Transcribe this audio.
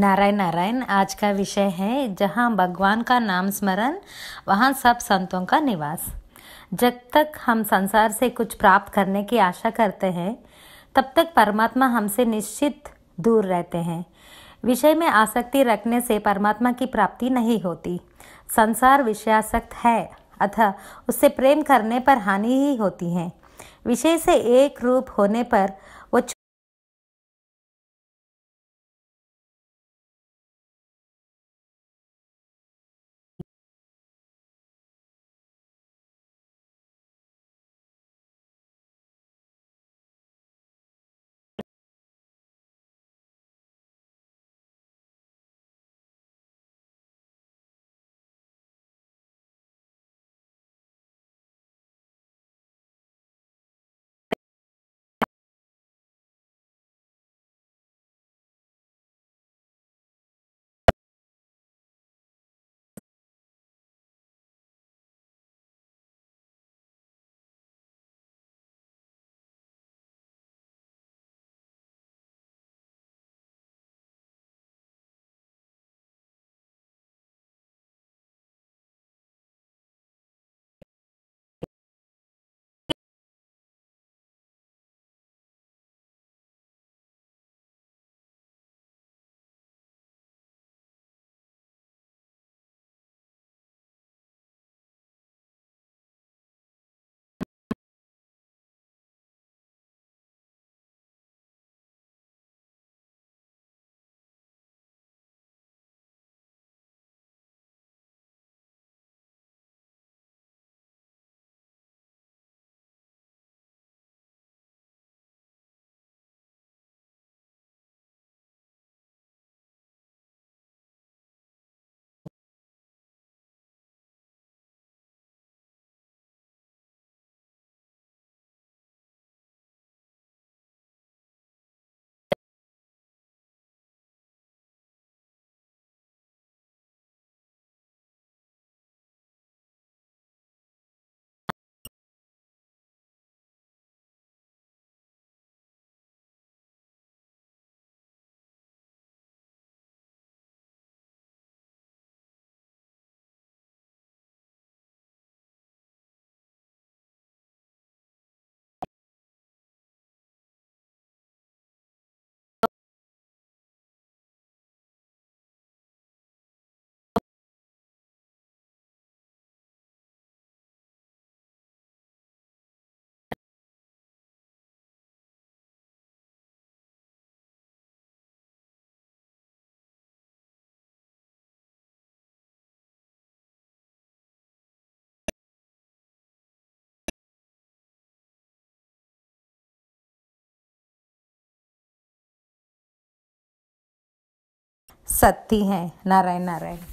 नारायण नारायण आज का विषय है जहाँ भगवान का नाम स्मरण वहाँ सब संतों का निवास जब तक हम संसार से कुछ प्राप्त करने की आशा करते हैं तब तक परमात्मा हमसे निश्चित दूर रहते हैं विषय में आसक्ति रखने से परमात्मा की प्राप्ति नहीं होती संसार विषयासक्त है अतः उससे प्रेम करने पर हानि ही होती है विषय से एक रूप होने पर साथी हैं नारायण नारायण